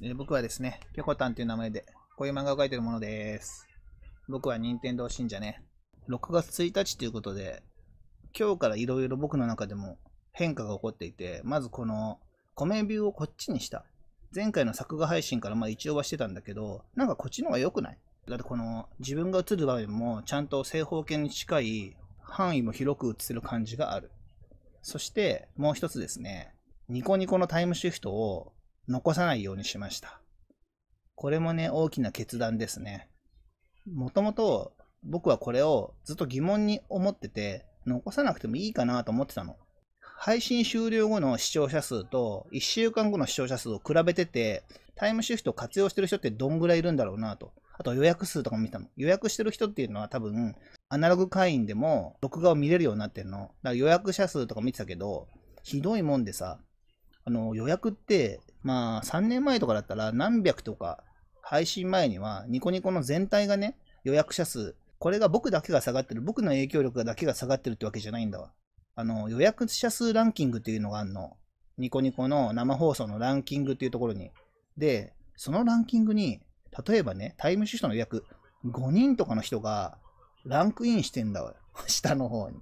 えー、僕はですね、ぴょこたんという名前で、こういう漫画を描いてるものです。僕は任天堂信者ね。6月1日ということで、今日からいろいろ僕の中でも変化が起こっていて、まずこの、コメビューをこっちにした。前回の作画配信からまあ一応はしてたんだけど、なんかこっちの方が良くないだってこの自分が映る場面もちゃんと正方形に近い範囲も広く映せる感じがある。そしてもう一つですね、ニコニコのタイムシフトを残さないようにしました。これもね、大きな決断ですね。もともと僕はこれをずっと疑問に思ってて、残さなくてもいいかなと思ってたの。配信終了後の視聴者数と1週間後の視聴者数を比べてて、タイムシフトを活用してる人ってどんぐらいいるんだろうなと。あと予約数とかも見たの。予約してる人っていうのは多分、アナログ会員でも録画を見れるようになってるの。だから予約者数とか見てたけど、ひどいもんでさ、あの予約って、まあ3年前とかだったら何百とか配信前にはニコニコの全体がね、予約者数、これが僕だけが下がってる、僕の影響力だけが下がってるってわけじゃないんだわ。あの、予約者数ランキングっていうのがあるの。ニコニコの生放送のランキングっていうところに。で、そのランキングに、例えばね、タイムシフトの予約、5人とかの人がランクインしてんだわ。下の方に。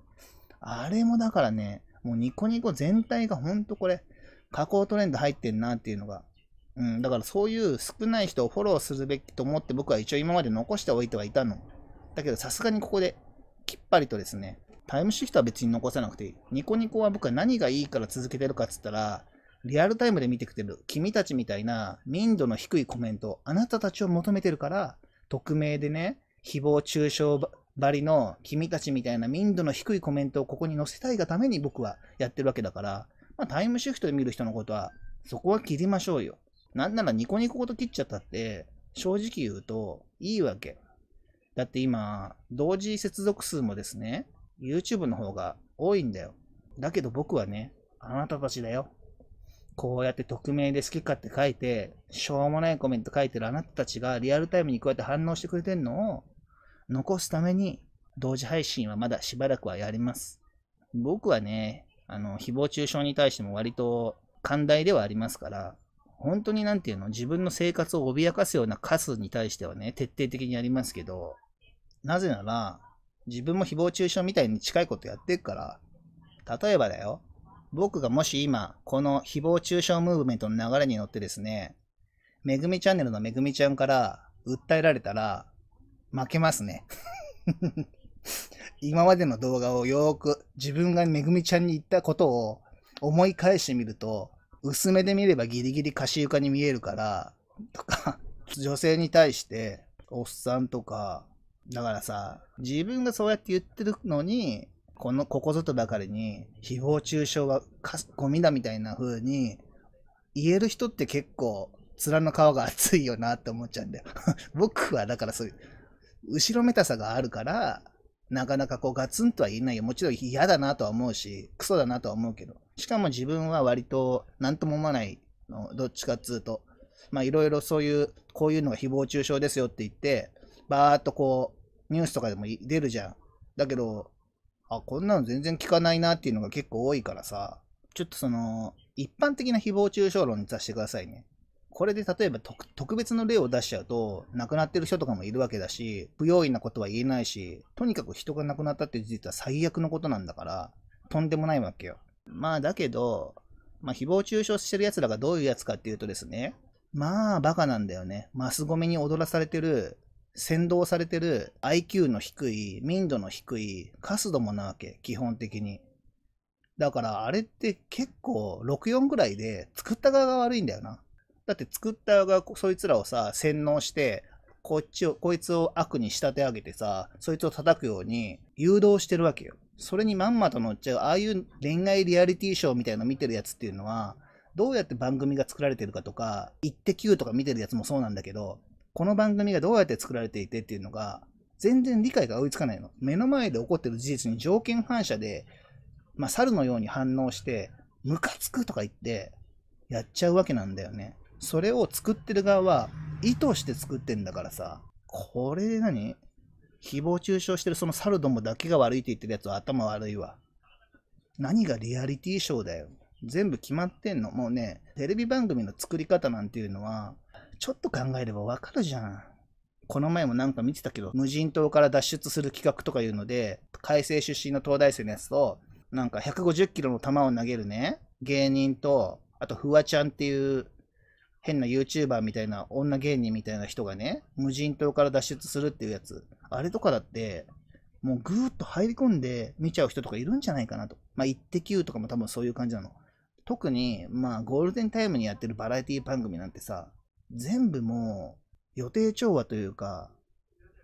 あれもだからね、もうニコニコ全体がほんとこれ、加工トレンド入ってんなっていうのが。うん、だからそういう少ない人をフォローするべきと思って僕は一応今まで残しておいてはいたの。だけどさすがにここできっぱりとですね、タイムシフトは別に残さなくていい。ニコニコは僕は何がいいから続けてるかっつったら、リアルタイムで見てくれる君たちみたいな民度の低いコメント、あなたたちを求めてるから、匿名でね、誹謗中傷ばりの君たちみたいな民度の低いコメントをここに載せたいがために僕はやってるわけだから、まあ、タイムシフトで見る人のことは、そこは切りましょうよ。なんならニコニコごと切っちゃったって、正直言うと、いいわけ。だって今、同時接続数もですね、YouTube の方が多いんだよ。だけど僕はね、あなたたちだよ。こうやって匿名で好き勝手書いて、しょうもないコメント書いてるあなたたちがリアルタイムにこうやって反応してくれてんのを残すために、同時配信はまだしばらくはやります。僕はね、あの、誹謗中傷に対しても割と寛大ではありますから、本当になんていうの、自分の生活を脅かすようなカスに対してはね、徹底的にやりますけど、なぜなら、自分も誹謗中傷みたいに近いことやってるから、例えばだよ、僕がもし今、この誹謗中傷ムーブメントの流れに乗ってですね、めぐみチャンネルのめぐみちゃんから訴えられたら、負けますね。今までの動画をよーく自分がめぐみちゃんに言ったことを思い返してみると、薄めで見ればギリギリ貸詞床に見えるから、とか、女性に対して、おっさんとか、だからさ、自分がそうやって言ってるのに、この、ここぞとばかりに、誹謗中傷はゴミだみたいな風に、言える人って結構、面の皮が厚いよなって思っちゃうんだよ。僕はだからそういう、後ろめたさがあるから、なかなかこうガツンとは言えないよ。もちろん嫌だなとは思うし、クソだなとは思うけど。しかも自分は割と何とも思わないの、どっちかっつうと。まあいろいろそういう、こういうのが誹謗中傷ですよって言って、バーっとこう、ニュースとかでも出るじゃん。だけど、あ、こんなの全然聞かないなっていうのが結構多いからさ、ちょっとその、一般的な誹謗中傷論にさせてくださいね。これで例えば特別の例を出しちゃうと、亡くなってる人とかもいるわけだし、不用意なことは言えないし、とにかく人が亡くなったって事実は最悪のことなんだから、とんでもないわけよ。まあだけど、まあ誹謗中傷してる奴らがどういう奴かっていうとですね、まあバカなんだよね。マスゴミに踊らされてる、先導されてる IQ の低い、民度の低い、カスどもなわけ、基本的に。だからあれって結構64ぐらいで作った側が悪いんだよな。だって作った側がそいつらをさ、洗脳して、こっちを、こいつを悪に仕立て上げてさ、そいつを叩くように誘導してるわけよ。それにまんまと乗っちゃう、ああいう恋愛リアリティショーみたいの見てるやつっていうのは、どうやって番組が作られてるかとか、イッテ Q とか見てるやつもそうなんだけど、この番組がどうやって作られていてっていうのが、全然理解が追いつかないの。目の前で起こってる事実に条件反射で、まあ、猿のように反応して、ムカつくとか言って、やっちゃうわけなんだよね。それを作ってる側は意図して作ってんだからさ、これで何誹謗中傷してるその猿どもだけが悪いって言ってるやつは頭悪いわ。何がリアリティショーだよ。全部決まってんの。もうね、テレビ番組の作り方なんていうのは、ちょっと考えればわかるじゃん。この前もなんか見てたけど、無人島から脱出する企画とかいうので、海星出身の東大生のやつと、なんか150キロの球を投げるね、芸人と、あとフワちゃんっていう変な YouTuber みたいな女芸人みたいな人がね、無人島から脱出するっていうやつ。あれとかだって、もうぐーっと入り込んで見ちゃう人とかいるんじゃないかなと。まあ、イッテ Q とかも多分そういう感じなの。特に、まあ、ゴールデンタイムにやってるバラエティ番組なんてさ、全部もう予定調和というか、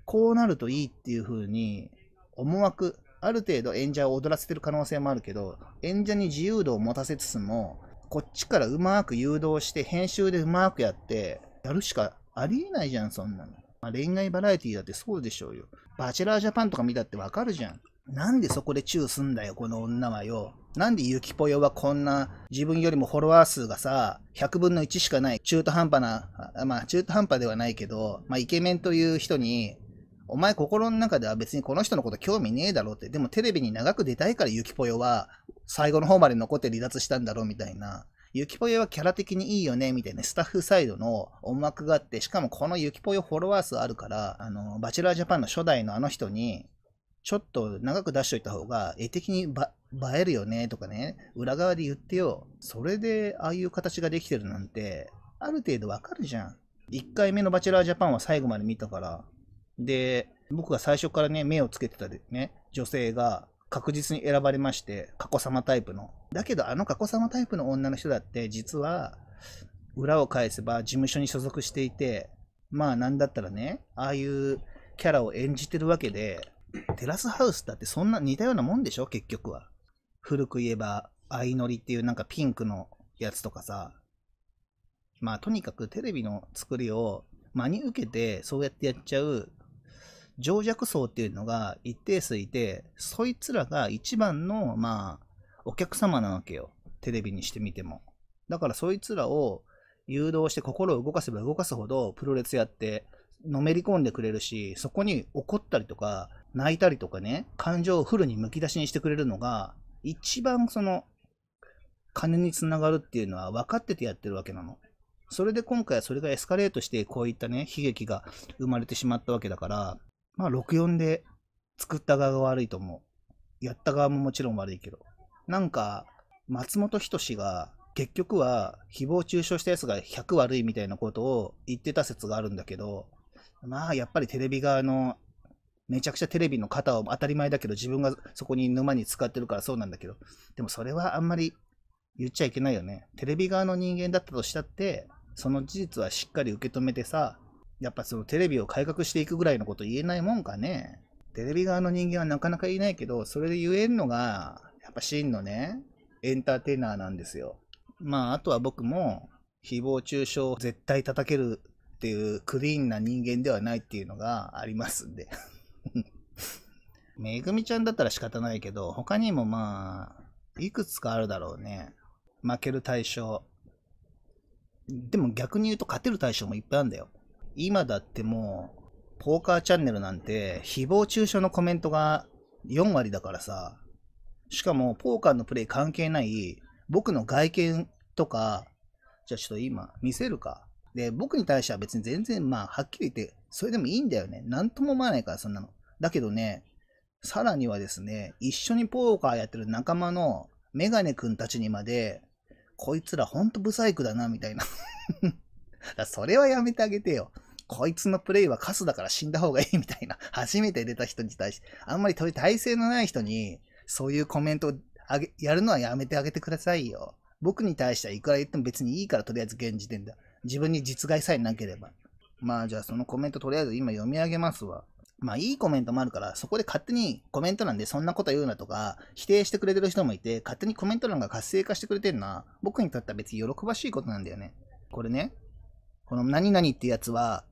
こうなるといいっていう風に思惑、ある程度演者を踊らせてる可能性もあるけど、演者に自由度を持たせつつも、こっちからうまく誘導して、編集でうまくやって、やるしかありえないじゃん、そんなの。まあ、恋愛バラエティだってそうでしょうよ。バチェラージャパンとか見たってわかるじゃん。なんでそこでチューすんだよ、この女はよ。なんでゆきぽよはこんな自分よりもフォロワー数がさ、100分の1しかない中途半端な、まあ中途半端ではないけど、まあイケメンという人にお前心の中では別にこの人のこと興味ねえだろって、でもテレビに長く出たいからゆきぽよは最後の方まで残って離脱したんだろみたいな。ゆきぽよはキャラ的にいいよねみたいなスタッフサイドの思惑があって、しかもこのゆきぽよフォロワー数あるから、あの、バチェラージャパンの初代のあの人に、ちょっと長く出しといた方が絵的に映えるよねとかね、裏側で言ってよ。それでああいう形ができてるなんて、ある程度わかるじゃん。1回目のバチェラージャパンは最後まで見たから、で、僕が最初からね、目をつけてたね、女性が確実に選ばれまして、佳子さまタイプの。だけど、あの佳子さまタイプの女の人だって、実は、裏を返せば事務所に所属していて、まあ、なんだったらね、ああいうキャラを演じてるわけで、テラスハウスだってそんな似たようなもんでしょ結局は。古く言えば、相乗りっていうなんかピンクのやつとかさ。まあとにかくテレビの作りを真に受けてそうやってやっちゃう情弱層っていうのが一定数いて、そいつらが一番の、まあ、お客様なわけよ。テレビにしてみても。だからそいつらを誘導して心を動かせば動かすほどプロレスやってのめり込んでくれるし、そこに怒ったりとか、泣いたりとかね、感情をフルにむき出しにしてくれるのが、一番その、金につながるっていうのは分かっててやってるわけなの。それで今回はそれがエスカレートして、こういったね、悲劇が生まれてしまったわけだから、まあ、64で作った側が悪いと思う。やった側ももちろん悪いけど。なんか、松本人志が結局は誹謗中傷したやつが100悪いみたいなことを言ってた説があるんだけど、まあやっぱりテレビ側の、めちゃくちゃテレビの肩を当たり前だけど自分がそこに沼に使ってるからそうなんだけど、でもそれはあんまり言っちゃいけないよね。テレビ側の人間だったとしたって、その事実はしっかり受け止めてさ、やっぱそのテレビを改革していくぐらいのこと言えないもんかね。テレビ側の人間はなかなか言えないけど、それで言えるのが、やっぱ真のね、エンターテイナーなんですよ。まあ、あとは僕も、誹謗中傷を絶対叩けるっていうクリーンな人間ではないっていうのがありますんで。めぐみちゃんだったら仕方ないけど、他にもまあ、いくつかあるだろうね。負ける対象。でも逆に言うと勝てる対象もいっぱいあるんだよ。今だってもう、ポーカーチャンネルなんて、誹謗中傷のコメントが4割だからさ、しかも、ポーカーのプレイ関係ない、僕の外見とか、じゃあちょっと今、見せるか。で、僕に対しては別に全然、まあ、はっきり言って、それでもいいんだよね。なんとも思わないから、そんなの。だけどね、さらにはですね、一緒にポーカーやってる仲間のメガネくんたちにまで、こいつらほんとブサイクだな、みたいなだそれはやめてあげてよ。こいつのプレイはカスだから死んだ方がいいみたいな、初めて出た人に対して、あんまり体制のない人に、そういうコメントをあげやるのはやめてあげてくださいよ。僕に対してはいくら言っても別にいいからとりあえず現時点だ。自分に実害さえなければ。まあじゃあそのコメントとりあえず今読み上げますわ。まあいいコメントもあるから、そこで勝手にコメント欄でそんなこと言うなとか、否定してくれてる人もいて、勝手にコメント欄が活性化してくれてるのは、僕にとっては別に喜ばしいことなんだよね。これね、この何々ってやつは、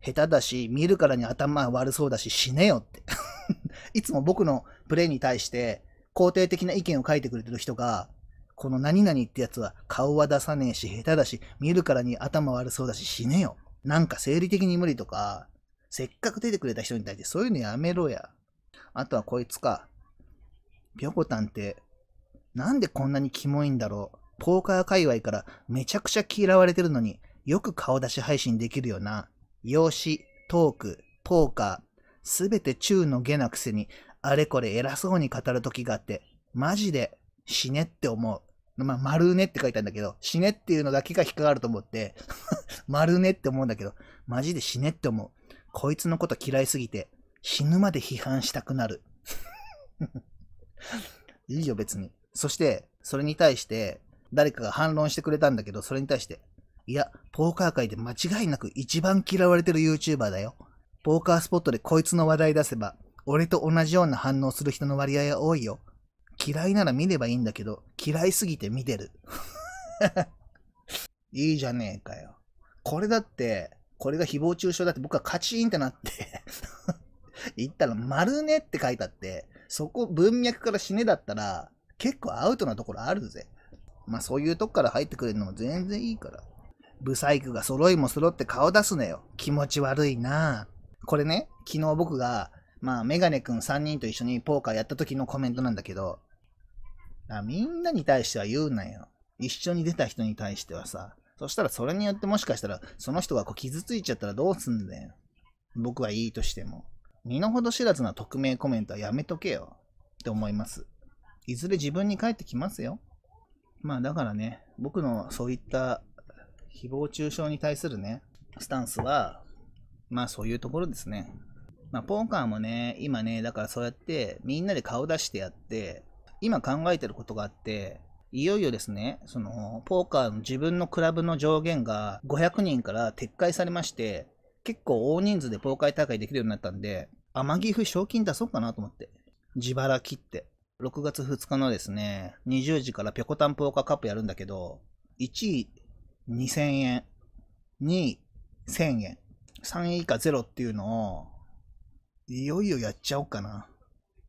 下手だし、見るからに頭悪そうだし、死ねよって いつも僕のプレイに対して、肯定的な意見を書いてくれてる人が、この何々ってやつは顔は出さねえし、下手だし、見るからに頭悪そうだし、死ねよ。なんか生理的に無理とか、せっかく出てくれた人に対してそういうのやめろや。あとはこいつか。ぴょこたんって、なんでこんなにキモいんだろう。ポーカー界隈からめちゃくちゃ嫌われてるのに、よく顔出し配信できるよな。用紙、トーク、ポーカー、すべて中の下なくせに、あれこれ偉そうに語る時があって、マジで死ねって思う。まあ、丸ねって書いたんだけど、死ねっていうのだけが引っかかると思って 丸ねって思うんだけど、マジで死ねって思う。こいつのこと嫌いすぎて、死ぬまで批判したくなる いいよ、別に。そして、それに対して、誰かが反論してくれたんだけど、それに対して、いや、ポーカー界で間違いなく一番嫌われてる YouTuber だよ。ポーカースポットでこいつの話題出せば、俺と同じような反応する人の割合は多いよ。嫌いなら見ればいいんだけど、嫌いすぎて見てる。いいじゃねえかよ。これだって、これが誹謗中傷だって僕はカチーンってなって 言ったら丸ねって書いたって、そこ文脈から死ねだったら、結構アウトなところあるぜ。まあそういうとこから入ってくれるのも全然いいから。ブサイクが揃いも揃って顔出すなよ。気持ち悪いなこれね、昨日僕が、まあ、メガネくん3人と一緒にポーカーやった時のコメントなんだけど、あみんなに対しては言うなよ。一緒に出た人に対してはさ。そしたらそれによってもしかしたら、その人がこう傷ついちゃったらどうすんだよ。僕はいいとしても。身の程知らずな匿名コメントはやめとけよ。って思います。いずれ自分に返ってきますよ。まあだからね、僕のそういった誹謗中傷に対するね、スタンスは、まあそういうところですね。まあポーカーもね、今ね、だからそうやってみんなで顔出してやって、今考えてることがあって、いよいよですね、その、ポーカーの自分のクラブの上限が500人から撤回されまして、結構大人数でポーカー大会できるようになったんで、天城府賞金出そうかなと思って。自腹切って。6月2日のですね、20時からぴょこたんポーカーカップやるんだけど、1位2000円、2位1000円、3位以下0っていうのを、いよいよやっちゃおうかな。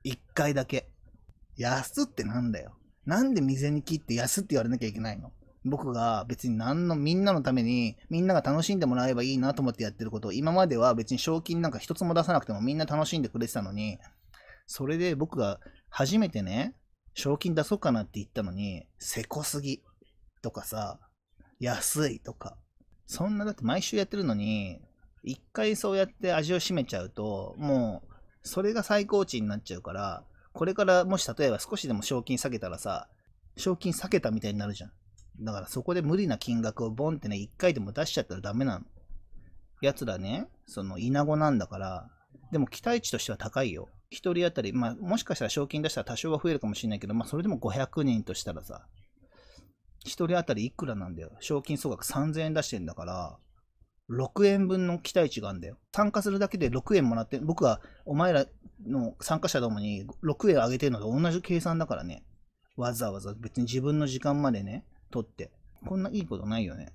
1回だけ。安ってなんだよ。なんで未然に切って安って言われなきゃいけないの僕が別に何の、みんなのために、みんなが楽しんでもらえばいいなと思ってやってることを、今までは別に賞金なんか一つも出さなくてもみんな楽しんでくれてたのに、それで僕が初めてね、賞金出そうかなって言ったのに、せこすぎとかさ、安いとか。そんな、だって毎週やってるのに、一回そうやって味を占めちゃうと、もう、それが最高値になっちゃうから、これからもし例えば少しでも賞金下げたらさ、賞金下げたみたいになるじゃん。だからそこで無理な金額をボンってね、一回でも出しちゃったらダメなの。奴らね、その、イナゴなんだから、でも期待値としては高いよ。一人当たり、まあ、もしかしたら賞金出したら多少は増えるかもしれないけど、まあ、それでも500人としたらさ、1人当たりいくらなんだよ。賞金総額3000円出してんだから、6円分の期待値があるんだよ。参加するだけで6円もらって、僕はお前らの参加者どもに6円あげてるのと同じ計算だからね。わざわざ別に自分の時間までね、取って。こんないいことないよね。